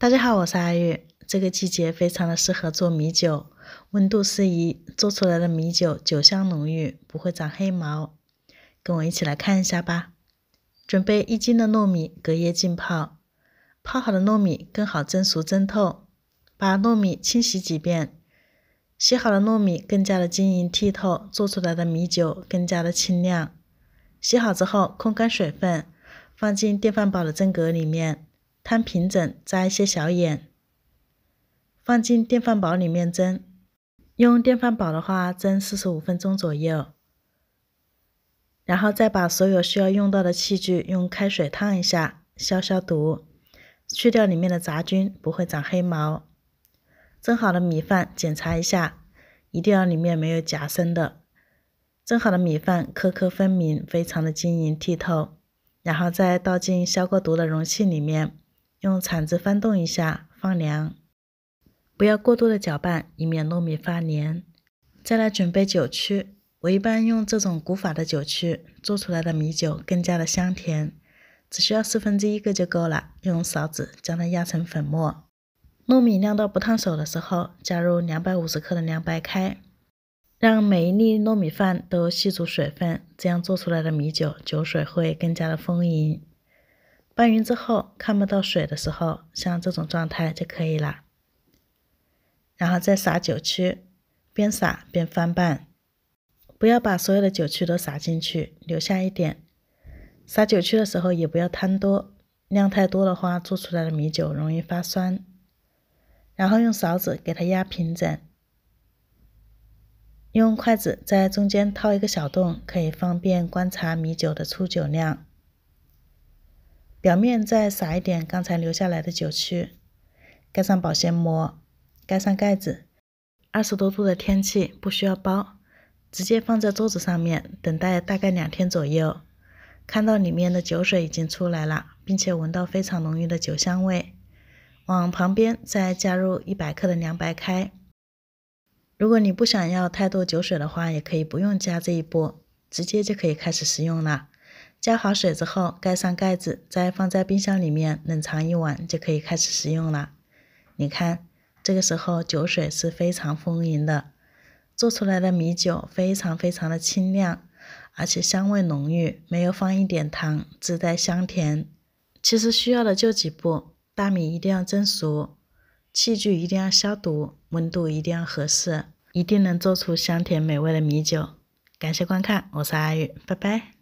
大家好，我是阿玉。这个季节非常的适合做米酒，温度适宜，做出来的米酒酒香浓郁，不会长黑毛。跟我一起来看一下吧。准备一斤的糯米，隔夜浸泡，泡好的糯米更好蒸熟蒸透。把糯米清洗几遍，洗好的糯米更加的晶莹剔透，做出来的米酒更加的清亮。洗好之后控干水分，放进电饭煲的蒸格里面。摊平整，扎一些小眼，放进电饭煲里面蒸。用电饭煲的话，蒸四十五分钟左右。然后再把所有需要用到的器具用开水烫一下，消消毒，去掉里面的杂菌，不会长黑毛。蒸好的米饭检查一下，一定要里面没有夹生的。蒸好的米饭颗颗分明，非常的晶莹剔透。然后再倒进消过毒的容器里面。用铲子翻动一下，放凉，不要过度的搅拌，以免糯米发黏。再来准备酒曲，我一般用这种古法的酒曲，做出来的米酒更加的香甜。只需要四分之一个就够了，用勺子将它压成粉末。糯米晾到不烫手的时候，加入两百五十克的凉白开，让每一粒糯米饭都吸足水分，这样做出来的米酒酒水会更加的丰盈。拌匀之后看不到水的时候，像这种状态就可以了。然后再撒酒曲，边撒边翻拌，不要把所有的酒曲都撒进去，留下一点。撒酒曲的时候也不要贪多，量太多的话，做出来的米酒容易发酸。然后用勺子给它压平整，用筷子在中间掏一个小洞，可以方便观察米酒的出酒量。表面再撒一点刚才留下来的酒曲，盖上保鲜膜，盖上盖子。二十多度的天气不需要包，直接放在桌子上面，等待大概两天左右，看到里面的酒水已经出来了，并且闻到非常浓郁的酒香味。往旁边再加入一百克的凉白开。如果你不想要太多酒水的话，也可以不用加这一步，直接就可以开始食用了。加好水之后，盖上盖子，再放在冰箱里面冷藏一晚，就可以开始食用了。你看，这个时候酒水是非常丰盈的，做出来的米酒非常非常的清亮，而且香味浓郁，没有放一点糖，自带香甜。其实需要的就几步，大米一定要蒸熟，器具一定要消毒，温度一定要合适，一定能做出香甜美味的米酒。感谢观看，我是阿宇，拜拜。